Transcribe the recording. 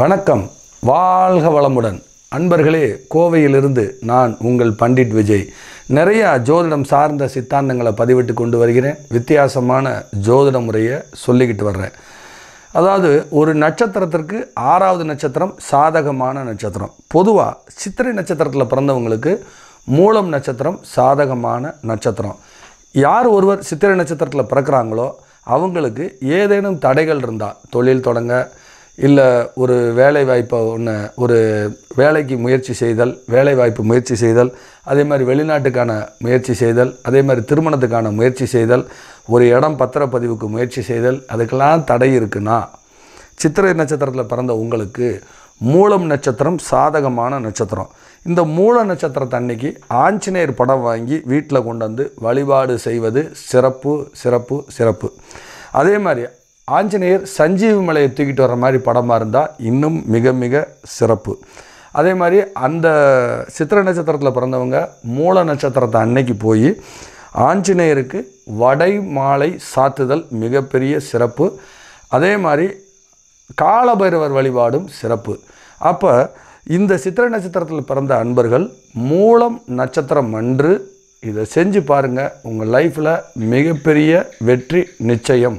வணக்கம் வாழ்க வளமுடன் அன்பர்களே கோவையிலிருந்து நான் உங்கள் பண்டிட் விஜய் நிறையா ஜோதிடம் சார்ந்த சித்தாந்தங்களை பதிவிட்டு கொண்டு வருகிறேன் வித்தியாசமான ஜோதிட முறையை சொல்லிக்கிட்டு வர்றேன் அதாவது ஒரு நட்சத்திரத்திற்கு ஆறாவது நட்சத்திரம் சாதகமான நட்சத்திரம் பொதுவாக சித்திரை நட்சத்திரத்தில் பிறந்தவங்களுக்கு மூலம் நட்சத்திரம் சாதகமான நட்சத்திரம் யார் ஒருவர் சித்திரை நட்சத்திரத்தில் பிறக்கிறாங்களோ அவங்களுக்கு ஏதேனும் தடைகள் இருந்தால் தொழில் தொடங்க இல்லை ஒரு வேலை வாய்ப்பை ஒன்று ஒரு வேலைக்கு முயற்சி செய்தல் வேலை வாய்ப்பு முயற்சி செய்தல் அதே மாதிரி வெளிநாட்டுக்கான முயற்சி செய்தல் அதே மாதிரி திருமணத்துக்கான முயற்சி செய்தல் ஒரு இடம் பத்திரப்பதிவுக்கு முயற்சி செய்தல் அதுக்கெல்லாம் தடை இருக்குன்னா சித்திரை நட்சத்திரத்தில் பிறந்த உங்களுக்கு மூலம் நட்சத்திரம் சாதகமான நட்சத்திரம் இந்த மூல நட்சத்திரத்தை அன்னைக்கு ஆஞ்சநேயர் படம் வாங்கி வீட்டில் கொண்டு வந்து வழிபாடு செய்வது சிறப்பு சிறப்பு சிறப்பு அதே மாதிரி ஆஞ்சநேயர் சஞ்சீவி மலையை தூக்கிட்டு வர மாதிரி படமாக இருந்தால் இன்னும் மிக மிக சிறப்பு அதே மாதிரி அந்த சித்திர நட்சத்திரத்தில் பிறந்தவங்க மூல நட்சத்திரத்தை அன்னைக்கு போய் ஆஞ்சநேயருக்கு வடை மாலை சாத்துதல் மிகப்பெரிய சிறப்பு அதே மாதிரி காலபைரவர் வழிபாடும் சிறப்பு அப்போ இந்த சித்திர நட்சத்திரத்தில் பிறந்த அன்பர்கள் மூலம் நட்சத்திரம் அன்று இதை செஞ்சு பாருங்கள் உங்கள் லைஃப்பில் மிகப்பெரிய வெற்றி நிச்சயம்